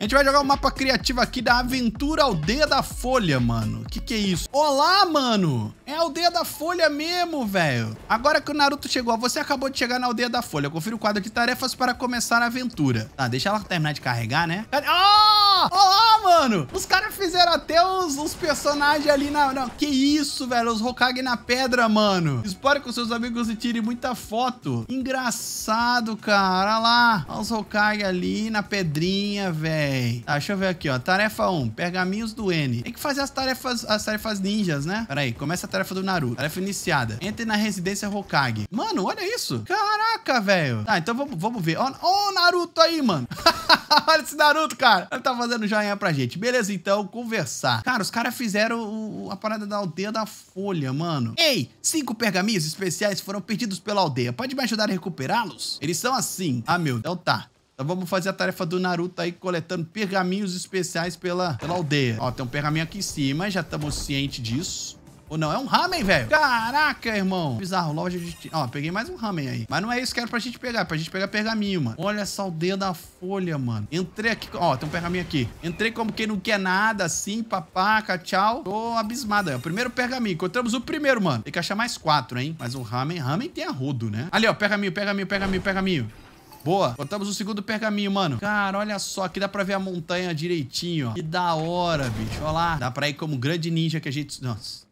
A gente vai jogar um mapa criativo aqui da Aventura Aldeia da Folha, mano. Que que é isso? Olá, mano! É a aldeia da Folha mesmo, velho. Agora que o Naruto chegou, você acabou de chegar na aldeia da Folha. Confira o quadro de tarefas para começar a aventura. Tá, deixa ela terminar de carregar, né? Cadê? Oh! Ah! Olá, mano! Os caras fizeram até os, os personagens ali na... Não, que isso, velho? Os Hokage na pedra, mano. Espero que os seus amigos e tirem muita foto. Engraçado, cara. Olha lá. Olha os Hokage ali na pedrinha, velho. Tá, deixa eu ver aqui, ó. Tarefa 1. Pergaminhos do N. Tem que fazer as tarefas, as tarefas ninjas, né? Pera aí. Começa a tarefa tarefa do Naruto. Tarefa iniciada. Entre na residência Hokage. Mano, olha isso. Caraca, velho. Tá, então vamos, ver. Ó oh, o Naruto aí, mano. olha esse Naruto, cara. Ele tá fazendo joinha pra gente. Beleza, então, conversar. Cara, os caras fizeram o, a parada da aldeia da folha, mano. Ei, cinco pergaminhos especiais foram perdidos pela aldeia. Pode me ajudar a recuperá-los? Eles são assim. Ah, meu. Então tá. Então vamos fazer a tarefa do Naruto aí, coletando pergaminhos especiais pela, pela aldeia. Ó, tem um pergaminho aqui em cima, já estamos cientes disso. Ou não, é um ramen, velho. Caraca, irmão. Bizarro, loja de... Ó, peguei mais um ramen aí. Mas não é isso que era pra gente pegar. É pra gente pegar pergaminho, mano. Olha essa aldeia da folha, mano. Entrei aqui... Ó, tem um pergaminho aqui. Entrei como quem não quer nada, assim, papaca, tchau. Tô é o Primeiro pergaminho. Encontramos o primeiro, mano. Tem que achar mais quatro, hein? Mais um ramen. Ramen tem arrodo, né? Ali, ó, pergaminho, pergaminho, pergaminho, pergaminho. Boa. Botamos o segundo pergaminho, mano. Cara, olha só. Aqui dá pra ver a montanha direitinho, ó. Que da hora, bicho. Olha lá. Dá pra ir como grande ninja que a gente... Nossa.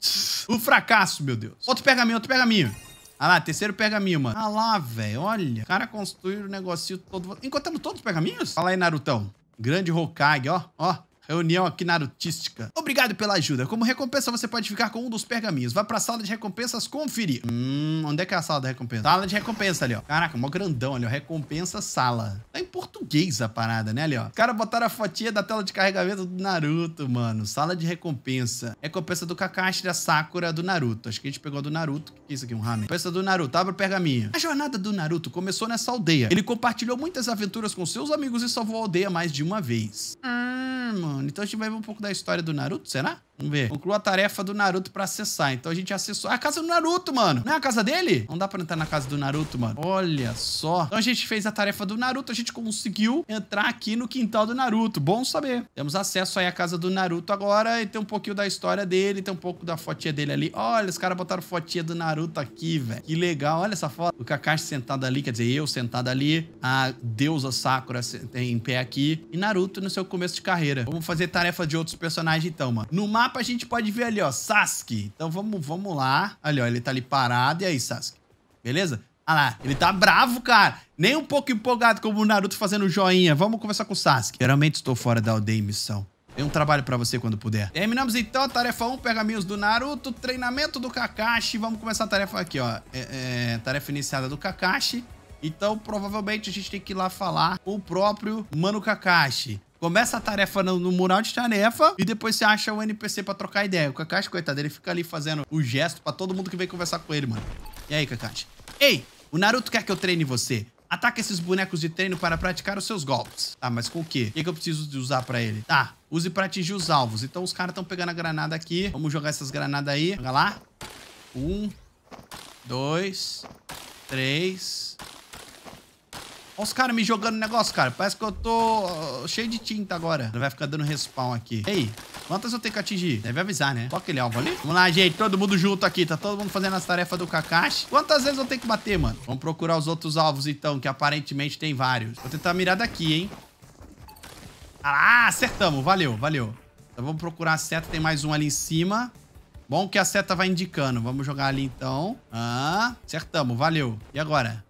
O fracasso, meu Deus. Outro pergaminho, outro pergaminho. Olha ah lá, terceiro pergaminho, mano. Olha ah lá, velho, olha. O cara construiu o negocinho todo... Encontramos todos os pergaminhos? Fala aí, Narutão. Grande Hokage, ó, ó. Reunião aqui na Artística. Obrigado pela ajuda. Como recompensa, você pode ficar com um dos pergaminhos. Vá pra sala de recompensas conferir. Hum, onde é que é a sala da recompensa? Sala de recompensa ali, ó. Caraca, mó grandão ali, ó. Recompensa sala. Tá em português a parada, né, ali, ó. Os caras botaram a fotinha da tela de carregamento do Naruto, mano. Sala de recompensa. Recompensa do Kakashi da Sakura do Naruto. Acho que a gente pegou a do Naruto. O que é isso aqui? Um ramen. Recompensa do Naruto. Abra o pergaminho. A jornada do Naruto começou nessa aldeia. Ele compartilhou muitas aventuras com seus amigos e salvou a aldeia mais de uma vez. Hum, mano. Então a gente vai ver um pouco da história do Naruto, será? Vamos ver. Conclua a tarefa do Naruto pra acessar. Então a gente acessou. Ah, a casa do Naruto, mano. Não é a casa dele? Não dá pra entrar na casa do Naruto, mano. Olha só. Então a gente fez a tarefa do Naruto. A gente conseguiu entrar aqui no quintal do Naruto. Bom saber. Temos acesso aí à casa do Naruto agora. E tem um pouquinho da história dele. Tem um pouco da fotinha dele ali. Olha, os caras botaram fotinha do Naruto aqui, velho. Que legal. Olha essa foto. O Kakashi sentado ali. Quer dizer, eu sentado ali. A deusa Sakura em pé aqui. E Naruto no seu começo de carreira. Vamos fazer tarefa de outros personagens então, mano. No mapa mapa a gente pode ver ali, ó, Sasuke. Então vamos, vamos lá. Ali, ó, ele tá ali parado. E aí, Sasuke? Beleza? Ah lá, ele tá bravo, cara. Nem um pouco empolgado como o Naruto fazendo joinha. Vamos conversar com o Sasuke. Geralmente estou fora da aldeia em missão. Tem um trabalho pra você quando puder. Terminamos então a tarefa 1, pergaminhos do Naruto, treinamento do Kakashi. Vamos começar a tarefa aqui, ó. É, é, tarefa iniciada do Kakashi. Então, provavelmente, a gente tem que ir lá falar com o próprio Mano Kakashi. Começa a tarefa no, no, mural de tarefa e depois você acha o NPC pra trocar ideia. O Kakashi, é coitado, ele fica ali fazendo o gesto pra todo mundo que vem conversar com ele, mano. E aí, Kakashi? Ei, o Naruto quer que eu treine você. Ataca esses bonecos de treino para praticar os seus golpes. Tá, mas com o quê? O que, é que eu preciso de usar pra ele? Tá, use pra atingir os alvos. Então os caras estão pegando a granada aqui. Vamos jogar essas granadas aí. Joga lá. Um, dois, três, Olha os caras me jogando negócio, cara. Parece que eu tô cheio de tinta agora. Não vai ficar dando respawn aqui. Ei, quantas eu tenho que atingir? Deve avisar, né? Qual aquele alvo ali? Vamos lá, gente. Todo mundo junto aqui. Tá todo mundo fazendo as tarefas do Kakashi. Quantas vezes eu tenho que bater, mano? Vamos procurar os outros alvos, então, que aparentemente tem vários. Vou tentar mirar daqui, hein? Ah, acertamos. Valeu, valeu. Então vamos procurar a seta. Tem mais um ali em cima. Bom que a seta vai indicando. Vamos jogar ali, então. Ah, acertamos. Valeu. E agora?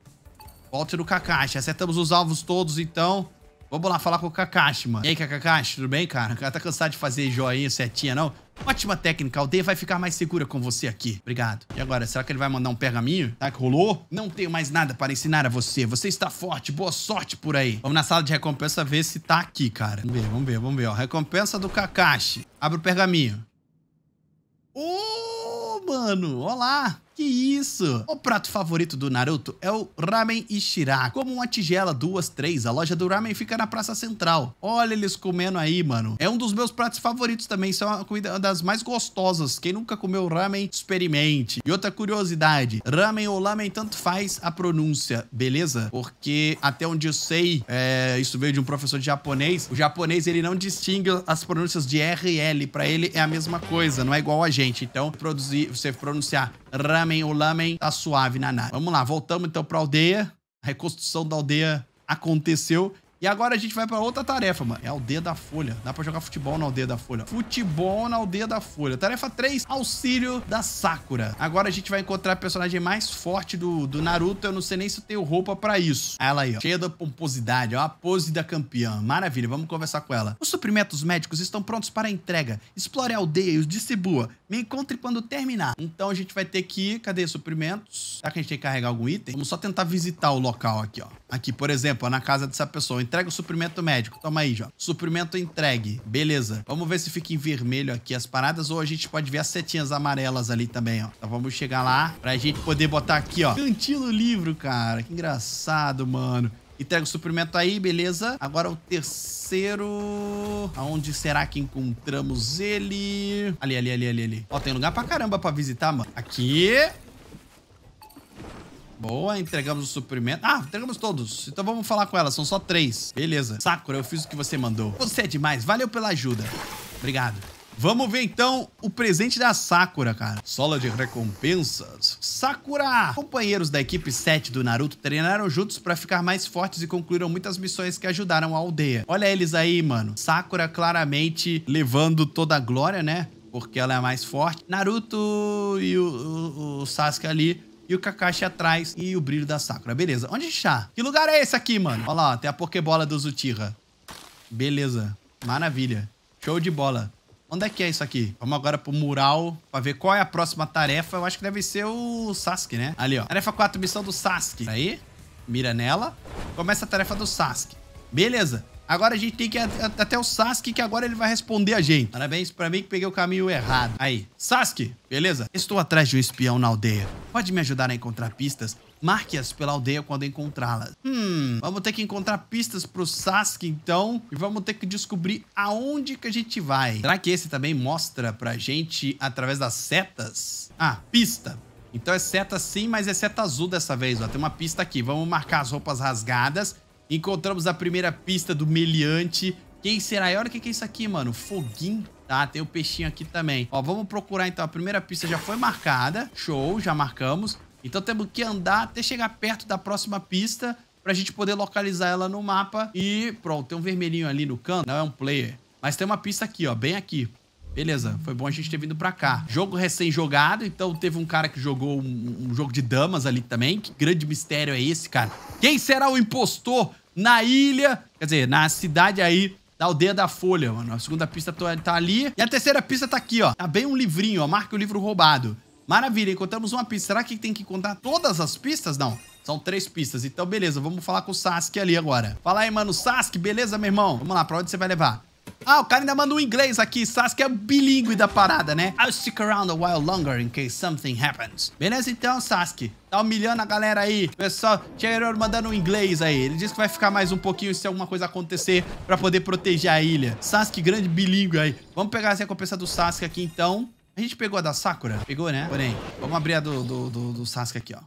Volte no Kakashi. Acertamos os alvos todos, então. Vamos lá falar com o Kakashi, mano. E aí, Kakashi, tudo bem, cara? O cara tá cansado de fazer joinha, setinha, não? Ótima técnica, a aldeia vai ficar mais segura com você aqui. Obrigado. E agora, será que ele vai mandar um pergaminho? Tá, que rolou? Não tenho mais nada para ensinar a você. Você está forte, boa sorte por aí. Vamos na sala de recompensa ver se tá aqui, cara. Vamos ver, vamos ver, vamos ver, ó. Recompensa do Kakashi. Abre o pergaminho. Ô, oh, mano, olá. Que isso? O prato favorito do Naruto é o Ramen Ishira. Como uma tigela, duas, três. A loja do ramen fica na Praça Central. Olha eles comendo aí, mano. É um dos meus pratos favoritos também. Isso é uma comida das mais gostosas. Quem nunca comeu ramen, experimente. E outra curiosidade. Ramen ou lamen, tanto faz a pronúncia, beleza? Porque até onde eu sei, é, isso veio de um professor de japonês. O japonês, ele não distingue as pronúncias de R e L. Pra ele é a mesma coisa, não é igual a gente. Então, produzir, você pronunciar ramen Lamen o Lamen tá suave, Naná. Vamos lá, voltamos então pra aldeia. A reconstrução da aldeia aconteceu. E agora a gente vai pra outra tarefa, mano. É a aldeia da Folha. Dá pra jogar futebol na aldeia da Folha. Futebol na aldeia da Folha. Tarefa 3, auxílio da Sakura. Agora a gente vai encontrar a personagem mais forte do, do Naruto. Eu não sei nem se eu tenho roupa pra isso. Ela aí, ó. Cheia da pomposidade, ó. A pose da campeã. Maravilha, vamos conversar com ela. Os suprimentos médicos estão prontos para entrega. Explore a aldeia e os distribua. Me encontre quando terminar. Então a gente vai ter que ir... Cadê suprimentos? Será que a gente tem que carregar algum item? Vamos só tentar visitar o local aqui, ó. Aqui, por exemplo, na casa dessa pessoa. Entrega o suprimento médico. Toma aí, já. Suprimento entregue. Beleza. Vamos ver se fica em vermelho aqui as paradas ou a gente pode ver as setinhas amarelas ali também, ó. Então vamos chegar lá pra gente poder botar aqui, ó. Cantinho livro, cara. Que engraçado, mano. Entrega o suprimento aí, beleza. Agora o terceiro... Aonde será que encontramos ele? Ali, ali, ali, ali, ali. Ó, tem lugar pra caramba pra visitar, mano. Aqui. Boa, entregamos o suprimento. Ah, entregamos todos. Então vamos falar com ela, são só três. Beleza. Sakura, eu fiz o que você mandou. Você é demais, valeu pela ajuda. Obrigado. Vamos ver então o presente da Sakura, cara. Sola de recompensas. Sakura! Companheiros da equipe 7 do Naruto treinaram juntos para ficar mais fortes e concluíram muitas missões que ajudaram a aldeia. Olha eles aí, mano. Sakura claramente levando toda a glória, né? Porque ela é mais forte. Naruto e o, o, o Sasuke ali e o Kakashi atrás e o brilho da Sakura. Beleza. Onde está? É que lugar é esse aqui, mano? Olha lá, tem a Pokébola do Zutira. Beleza. Maravilha. Show de bola. Onde é que é isso aqui? Vamos agora pro mural pra ver qual é a próxima tarefa. Eu acho que deve ser o Sasuke, né? Ali, ó. Tarefa 4, missão do Sasuke. Aí, mira nela. Começa a tarefa do Sasuke. Beleza. Agora a gente tem que ir até o Sasuke, que agora ele vai responder a gente. Parabéns pra mim que peguei o caminho errado. Aí, Sasuke, beleza? Estou atrás de um espião na aldeia. Pode me ajudar a encontrar pistas? Marque-as pela aldeia quando encontrá-las. Hum, vamos ter que encontrar pistas pro Sasuke, então. E vamos ter que descobrir aonde que a gente vai. Será que esse também mostra pra gente através das setas? Ah, pista. Então é seta sim, mas é seta azul dessa vez, ó. Tem uma pista aqui. Vamos marcar as roupas rasgadas Encontramos a primeira pista do meliante. Quem será? E olha o que, é isso aqui, mano. Foguinho. Tá, tem o um peixinho aqui também. Ó, vamos procurar então. A primeira pista já foi marcada. Show, já marcamos. Então temos que andar até chegar perto da próxima pista pra gente poder localizar ela no mapa. E pronto, tem um vermelhinho ali no canto. Não é um player. Mas tem uma pista aqui, ó, bem aqui beleza, foi bom a gente ter vindo pra cá. Jogo recém-jogado, então teve um cara que jogou um, um jogo de damas ali também. Que grande mistério é esse, cara? Quem será o impostor na ilha? Quer dizer, na cidade aí da aldeia da Folha, mano. A segunda pista tá, tá ali. E a terceira pista tá aqui, ó. Tá bem um livrinho, ó. Marca o livro roubado. Maravilha, encontramos uma pista. Será que tem que contar todas as pistas? Não. São três pistas. Então, beleza. Vamos falar com o Sasuke ali agora. Fala aí, mano. Sasuke, beleza, meu irmão? Vamos lá, pra onde você vai levar? Ah, o cara ainda mandou um inglês aqui. Sasuke é bilíngue da parada, né? I'll stick around a while longer in case something happens. Beleza então, Sasuke. Tá humilhando a galera aí. Pessoal, Cheiro mandando um inglês aí. Ele disse que vai ficar mais um pouquinho se alguma coisa acontecer pra poder proteger a ilha. Sasuke, grande bilíngue aí. Vamos pegar as recompensas do Sasuke aqui então. A gente pegou a da Sakura? Pegou, né? Porém, vamos abrir a do, do, do, do Sasuke aqui, ó.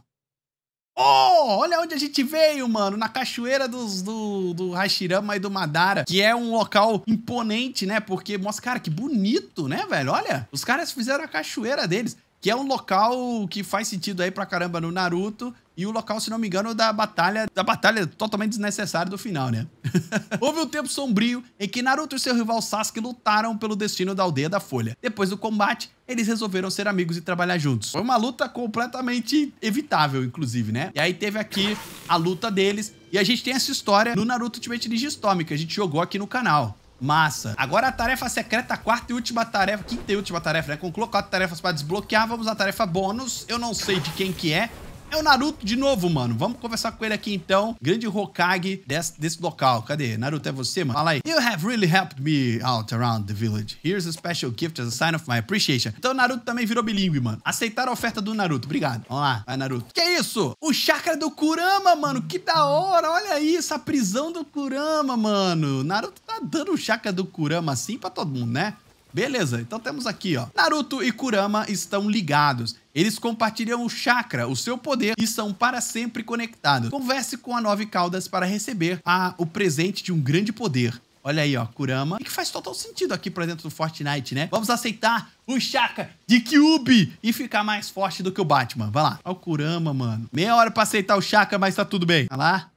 Oh, olha onde a gente veio, mano. Na cachoeira dos, do, do Hashirama e do Madara, que é um local imponente, né? Porque mostra, cara, que bonito, né, velho? Olha, os caras fizeram a cachoeira deles que é um local que faz sentido aí pra caramba no Naruto, e o local, se não me engano, é da batalha, da batalha totalmente desnecessária do final, né? Houve um tempo sombrio em que Naruto e seu rival Sasuke lutaram pelo destino da aldeia da Folha. Depois do combate, eles resolveram ser amigos e trabalhar juntos. Foi uma luta completamente evitável, inclusive, né? E aí teve aqui a luta deles. E a gente tem essa história no Naruto Ultimate Ninja Storm, que a gente jogou aqui no canal. Massa. Agora a tarefa secreta, a quarta e última tarefa, quinta e última tarefa, né? Concluo quatro tarefas para desbloquear, vamos à tarefa bônus. Eu não sei de quem que é, é o Naruto de novo, mano. Vamos conversar com ele aqui então. Grande Hokage desse, desse local. Cadê? Naruto, é você, mano? Fala aí. You have really helped me out around the village. Here's a special gift as a sign of my appreciation. Então o Naruto também virou bilíngue, mano. Aceitaram a oferta do Naruto. Obrigado. Vamos lá. Vai, Naruto. Que é isso? O chakra do Kurama, mano. Que da hora. Olha isso. A prisão do Kurama, mano. Naruto tá dando o chakra do Kurama assim pra todo mundo, né? Beleza, então temos aqui, ó. Naruto e Kurama estão ligados. Eles compartilham o chakra, o seu poder, e são para sempre conectados. Converse com a Nove Caldas para receber a, o presente de um grande poder. Olha aí, ó, Kurama. E que faz total sentido aqui pra dentro do Fortnite, né? Vamos aceitar o chakra de Kyubi e ficar mais forte do que o Batman. Vai lá. Olha o Kurama, mano. Meia hora pra aceitar o chakra, mas tá tudo bem. Vai lá.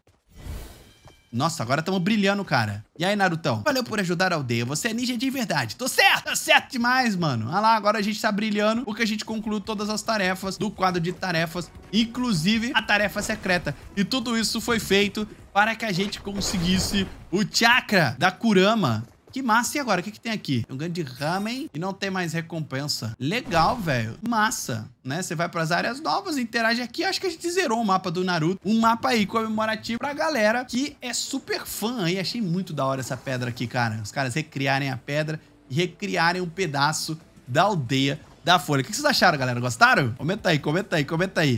Nossa, agora estamos brilhando, cara. E aí, Narutão? Valeu por ajudar a aldeia. Você é ninja de verdade. Tô certo! Tô certo demais, mano. Olha ah lá, agora a gente tá brilhando porque a gente concluiu todas as tarefas do quadro de tarefas, inclusive a tarefa secreta. E tudo isso foi feito para que a gente conseguisse o chakra da Kurama que massa. E agora? O que, que tem aqui? Um grande ramen e não tem mais recompensa. Legal, velho. Massa. Né? Você vai pras áreas novas, interage aqui. Acho que a gente zerou o mapa do Naruto. Um mapa aí comemorativo pra galera que é super fã aí. Achei muito da hora essa pedra aqui, cara. Os caras recriarem a pedra e recriarem um pedaço da aldeia da Folha. O que vocês acharam, galera? Gostaram? Comenta aí, comenta aí, comenta aí.